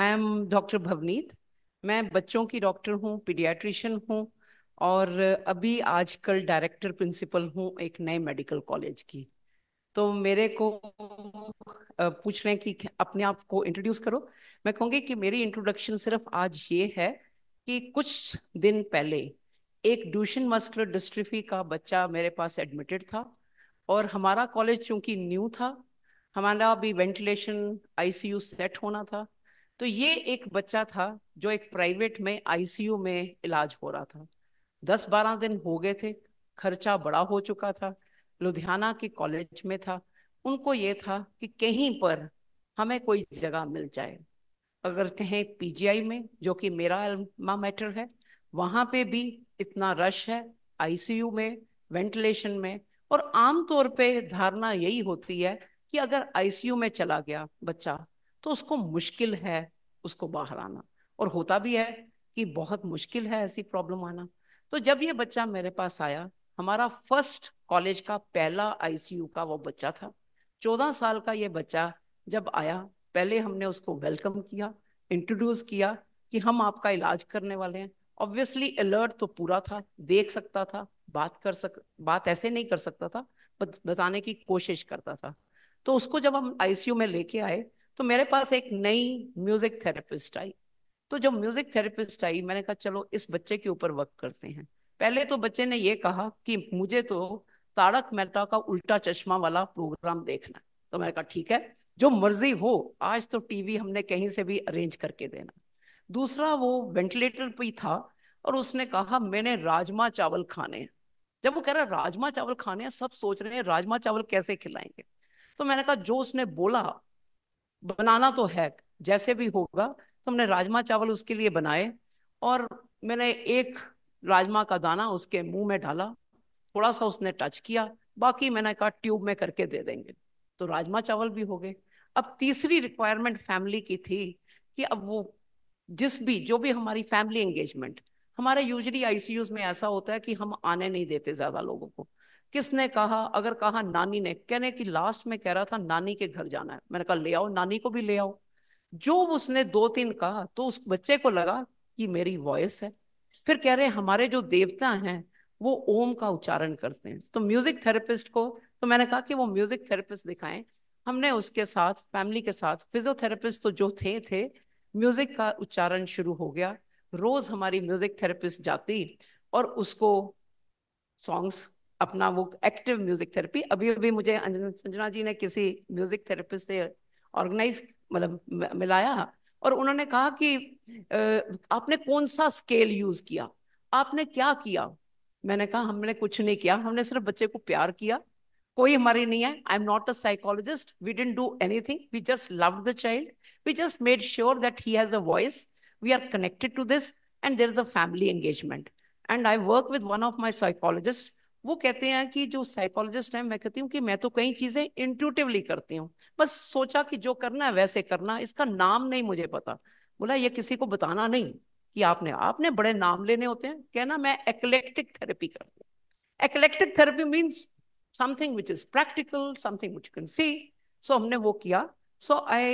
I am doctor Bhavneet मैं बच्चों की डॉक्टर हूँ पीडियाट्रिशियन हूँ और अभी आजकल डायरेक्टर प्रिंसिपल हूँ एक नए मेडिकल कॉलेज की तो मेरे को पूछ रहे हैं कि अपने आप को इंट्रोड्यूस करो मैं कहूँगी कि मेरी इंट्रोडक्शन सिर्फ आज ये है कि कुछ दिन पहले एक ड्यूशन मस्कुलर डिस्ट्रिफी का बच्चा मेरे पास एडमिटेड था और हमारा कॉलेज चूंकि न्यू था हमारा अभी वेंटिलेशन आईसीयू सेट होना था तो ये एक बच्चा था जो एक प्राइवेट में आईसीयू में इलाज हो रहा था दस बारह दिन हो गए थे खर्चा बड़ा हो चुका था लुधियाना के कॉलेज में था उनको ये था कि कहीं पर हमें कोई जगह मिल जाए अगर कहें पीजीआई में जो कि मेरा अल्मा मैटर है वहां पे भी इतना रश है आईसीयू में वेंटिलेशन में और आमतौर पे धारणा यही होती है कि अगर आईसीयू में चला गया बच्चा तो उसको मुश्किल है उसको बाहर आना और होता भी है कि बहुत मुश्किल है ऐसी प्रॉब्लम आना तो जब ये बच्चा मेरे पास आया हमारा फर्स्ट कॉलेज का पहला आईसीयू का वो बच्चा था चौदह साल का ये बच्चा जब आया पहले हमने उसको वेलकम किया इंट्रोड्यूस किया कि हम आपका इलाज करने वाले हैं ऑब्वियसली अलर्ट तो पूरा था देख सकता था बात कर सक बात ऐसे नहीं कर सकता था बताने की कोशिश करता था तो उसको जब हम आईसीयू में लेके आए तो मेरे पास एक नई म्यूजिक थेरेपिस्ट आई तो जब म्यूजिक थेरेपिस्ट आई मैंने कहा चलो इस बच्चे के ऊपर वर्क करते हैं पहले तो बच्चे ने ये कहा कि मुझे तो तारक मेहता का उल्टा चश्मा वाला प्रोग्राम देखना तो मैंने कहा ठीक है जो मर्जी हो आज तो टीवी हमने कहीं से भी अरेंज करके देना दूसरा वो वेंटिलेटर पे था और उसने कहा मैंने राजमा चावल खाने हैं जब वो कह रहा राजमा चावल खाने हैं सब सोच रहे हैं राजमा चावल कैसे खिलाएंगे तो मैंने कहा जो उसने बोला बनाना तो है जैसे भी होगा तो हमने राजमा चावल उसके लिए बनाए और मैंने एक राजमा का दाना उसके मुंह में डाला थोड़ा सा उसने टच किया बाकी मैंने कहा ट्यूब में करके दे देंगे तो राजमा चावल भी हो गए अब तीसरी रिक्वायरमेंट फैमिली की थी कि अब वो जिस भी जो भी हमारी फैमिली एंगेजमेंट हमारे यूजली आईसीयूज में ऐसा होता है कि हम आने नहीं देते ज्यादा लोगों को किसने कहा अगर कहा नानी ने कहने की लास्ट में कह रहा था नानी के घर जाना है मैंने कहा ले आओ नानी को भी ले आओ जो उसने दो तीन कहा तो उस बच्चे को लगा कि मेरी वॉइस है फिर कह रहे हमारे जो देवता हैं वो ओम का उच्चारण करते हैं तो म्यूजिक थेरेपिस्ट को तो मैंने कहा कि वो म्यूजिक थेरेपिस्ट दिखाएं हमने उसके साथ फैमिली के साथ फिजियोथेरेपिस्ट तो जो थे थे म्यूजिक का उच्चारण शुरू हो गया रोज हमारी म्यूजिक थेरेपिस्ट जाती और उसको सॉन्ग्स अपना वो एक्टिव म्यूजिक थेरेपी अभी अभी मुझे संजना जी ने किसी म्यूजिक थेरेपिस्ट से ऑर्गेनाइज मतलब मिलाया और उन्होंने कहा कि आपने कौन सा स्केल यूज किया आपने क्या किया मैंने कहा हमने कुछ नहीं किया हमने सिर्फ बच्चे को प्यार किया कोई हमारी नहीं है I am not a psychologist we didn't do anything we just love the child we just made sure that he has a voice we are connected to this and there is a family engagement and I work with one of my psychologist वो कहते हैं कि जो psychologist है मैं कहती हूँ कि मैं तो कई चीजें इंट्यूटिवली करती हूँ बस सोचा कि जो करना है वैसे करना इसका नाम नहीं मुझे पता बोला ये किसी को बताना नहीं कि आपने आपने बड़े नाम लेने होते हैं कहना मैं एक्लेक्टिक थेरेपी करती हूँ eclectic therapy means something which is practical something which can see so हमने वो किया so I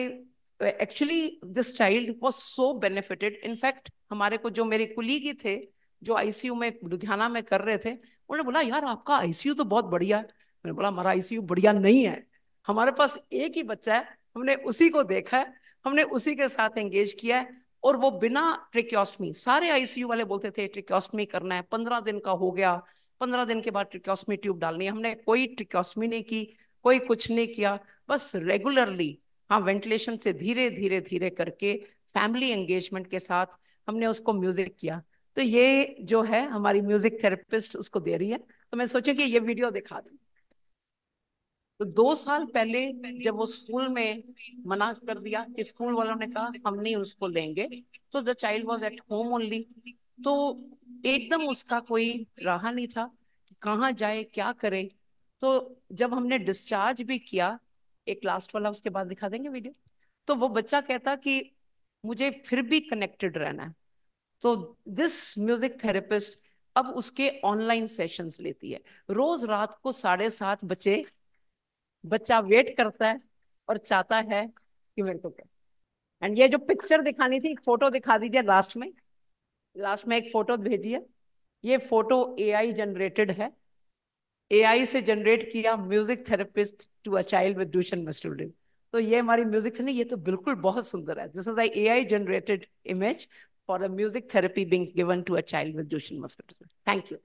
actually this child was so benefited in fact हमारे को जो मेरे कुलीग ही थे जो आईसीयू में लुधियाना में कर रहे थे उन्होंने बोला यार आपका आईसीयू तो बहुत बढ़िया है मैंने बोला हमारा आईसीयू बढ़िया नहीं है हमारे पास एक ही बच्चा है हमने उसी को देखा है हमने उसी के साथ एंगेज किया है और वो बिना ट्रिक्योस्टमी सारे आईसीयू वाले बोलते थे ट्रिक्योस्टमी करना है पंद्रह दिन का हो गया पंद्रह दिन के बाद ट्रिक्योस्टमी ट्यूब डालनी है हमने कोई ट्रिक्योस्टमी नहीं की कोई कुछ नहीं किया बस रेगुलरली हाँ वेंटिलेशन से धीरे धीरे धीरे करके फैमिली एंगेजमेंट के साथ हमने उसको म्यूजिक किया तो ये जो है हमारी म्यूजिक थेरेपिस्ट उसको दे रही है तो मैं सोचा कि ये वीडियो दिखा दू तो दो साल पहले जब वो स्कूल में मना कर दिया कि स्कूल वालों ने कहा हम नहीं उसको लेंगे तो the child was at home only तो एकदम उसका कोई रहा नहीं था कि कहाँ जाए क्या करे तो जब हमने डिस्चार्ज भी किया एक लास्ट वाला उसके बाद दिखा देंगे वीडियो तो वो बच्चा कहता कि मुझे फिर भी कनेक्टेड रहना है तो दिस म्यूजिक थेरेपिस्ट अब उसके ऑनलाइन सेशंस लेती है रोज रात को साढ़े सात बचे बच्चा वेट करता है और चाहता है कि मेरे को क्या एंड ये जो पिक्चर दिखानी थी फोटो दिखा दीजिए लास्ट में लास्ट में एक फोटो भेजिए ये फोटो एआई जनरेटेड है एआई से जनरेट किया music therapist to a child with tuition student तो ये हमारी म्यूजिक नहीं ये तो बिल्कुल बहुत सुंदर है this is AI generated image for a music therapy being given to a child with Duchenne muscular dystrophy. Thank you.